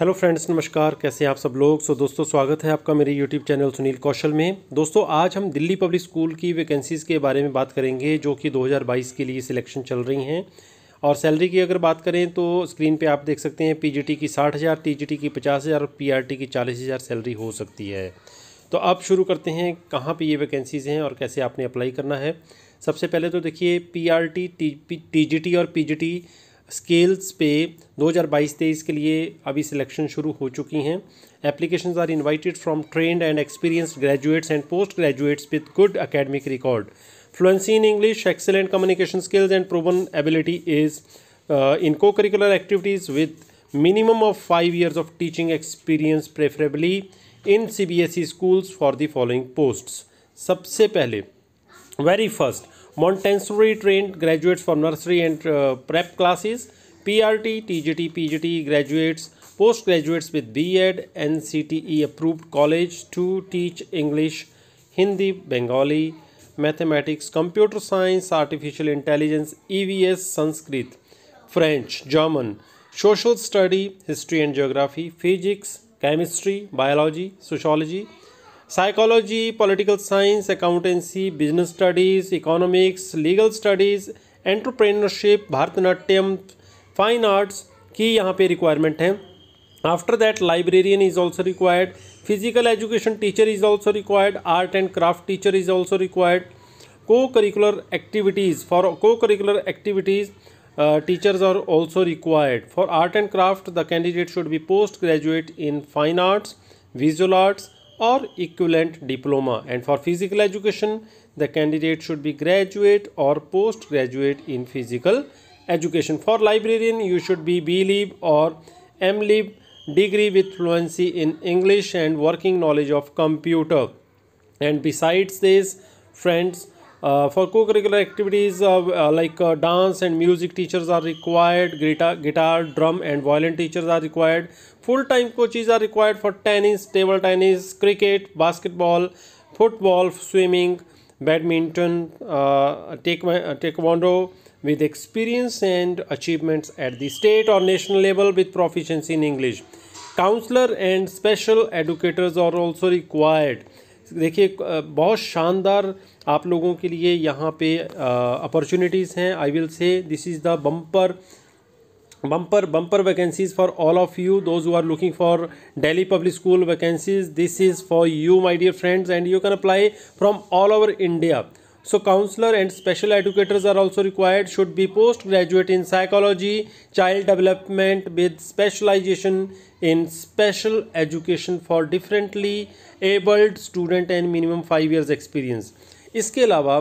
Hello friends नमस्कार कैसे हैं आप सब लोग सो दोस्तों स्वागत है आपका मेरे यूट्यूब चैनल सुनील कौशल में दोस्तों आज हम दिल्ली पब्लिक स्कूल की वैकेंसीज़ के बारे में बात करेंगे जो कि 2022 के लिए सिलेक्शन चल रही हैं और सैलरी की अगर बात करें तो स्क्रीन पे आप देख सकते हैं पी की साठ हज़ार टी की पचास हज़ार और पी की चालीस हज़ार सैलरी हो सकती है तो अब शुरू करते हैं कहाँ पर ये वैकेंसीज़ हैं और कैसे आपने अप्लाई करना है सबसे पहले तो देखिए P R T T G T और पी जी टी स्केल्स पे 2022-23 के लिए अभी सिलेक्शन शुरू हो चुकी हैं application are invited from trained and experience graduates and post graduates with good academic record fluency in English excellent communication skills and proven ability is in co-curricular activities with years of teaching experience preferably in C B S E schools for the following post सबसे पहले very first Montessori trained graduates from nursery and uh, prep classes, PRT, TGT, PGT graduates, postgraduates with BEd, NCTE approved college to teach English, Hindi, Bengali, mathematics, computer science, artificial intelligence, EVS, Sanskrit, French, German, social study, history and geography, physics, chemistry, biology, sociology, psychology political science accountancy business studies economics legal studies entrepreneurship Bharatanatyam fine arts की यहाँ पे requirement है after that librarian is also required physical education teacher is also required art and craft teacher is also required co-curricular activities for co-curricular activities teachers are also required for art and craft the candidate should be post graduate in fine arts visual arts or equivalent diploma and for physical education the candidate should be graduate or postgraduate in physical education for librarian you should be blib or mlib degree with fluency in english and working knowledge of computer and besides this friends uh, for co-curricular activities uh, uh, like uh, dance and music teachers are required, guitar, guitar, drum and violin teachers are required. Full-time coaches are required for tennis, table tennis, cricket, basketball, football, swimming, badminton, uh, uh, taekwondo with experience and achievements at the state or national level with proficiency in English. Counselor and special educators are also required देखिए बहुत शानदार आप लोगों के लिए यहाँ पे opportunities हैं I will say this is the bumper bumper bumper vacancies for all of you those who are looking for Delhi Public School vacancies this is for you my dear friends and you can apply from all over India so counselor and special educators are also required should be postgraduate in psychology child development with specialization in special education for differently abled student and minimum 5 years experience इसके अलावा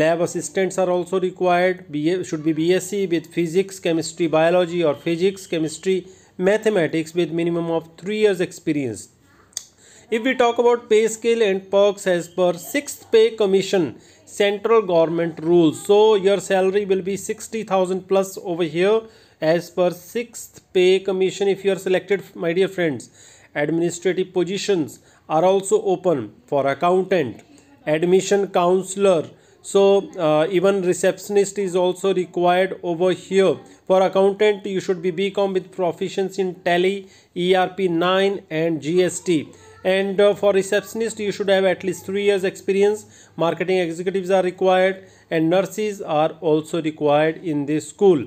lab assistants are also required B A should be B S C with physics chemistry biology और physics chemistry mathematics with minimum of three years experience If we talk about pay scale and perks as per 6th pay commission central government rules. So your salary will be 60,000 plus over here as per 6th pay commission if you are selected my dear friends. Administrative positions are also open for accountant, admission counselor. So uh, even receptionist is also required over here. For accountant you should be BCom with proficiency in Tally, ERP 9 and GST and uh, for receptionist you should have at least 3 years experience marketing executives are required and nurses are also required in this school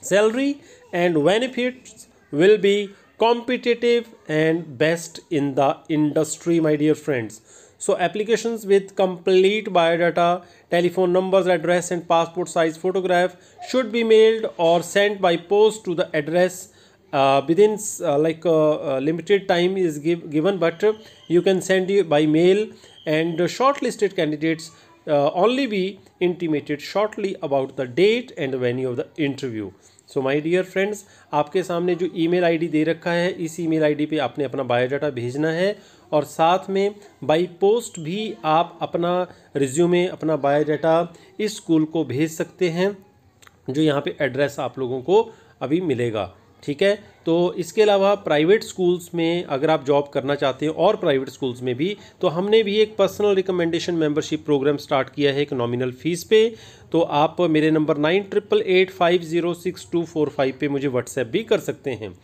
salary and benefits will be competitive and best in the industry my dear friends so applications with complete biodata, telephone numbers, address and passport size photograph should be mailed or sent by post to the address uh, within uh, like uh, uh, limited time is give, given but uh, you can send you by mail and uh, shortlisted candidates uh, only be intimated shortly about the date and the venue of the interview so my dear friends आपके सामने जो ई email ID दे रखा है इस email ID पे आपने अपना biodata भेजना है और साथ में बाई पोस्ट भी आप अपना रिज्यूमे अपना बायोडाटा इस स्कूल को भेज सकते हैं जो यहाँ पे एड्रेस आप लोगों को अभी मिलेगा ठीक है तो इसके अलावा प्राइवेट स्कूल्स में अगर आप जॉब करना चाहते हैं और प्राइवेट स्कूल्स में भी तो हमने भी एक personal recommendation membership program start किया है एक नॉमिनल फ़ीस पे तो आप मेरे number nine triple eight five zero six two four five पर मुझे व्हाट्सएप भी कर सकते हैं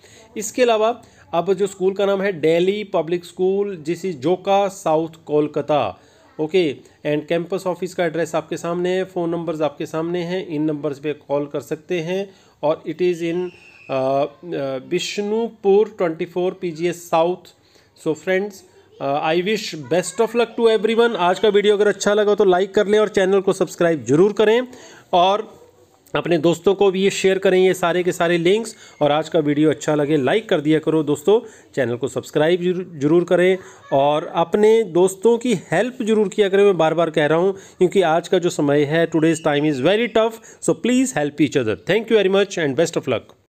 इसके अलावा अब जो स्कूल का नाम है डेली पब्लिक स्कूल जिस is Joka south Kolkata okay and campus office का एड्रेस आपके सामने है फ़ोन नंबर्स आपके सामने हैं इन नंबर्स पे कॉल कर सकते हैं और it is in Bishnupur twenty four P G S south so friends I wish best of luck to everyone आज का वीडियो अगर अच्छा लगा तो लाइक कर लें और चैनल को सब्सक्राइब जरूर करें और अपने दोस्तों को भी ये शेयर करें ये सारे के सारे लिंक्स और आज का वीडियो अच्छा लगे लाइक कर दिया करो दोस्तों चैनल को सब्सक्राइब जरूर करें और अपने दोस्तों की हेल्प जरूर किया करें मैं बार बार कह रहा हूँ क्योंकि आज का जो समय है today's time is very tough so please help each other thank you very much and best of luck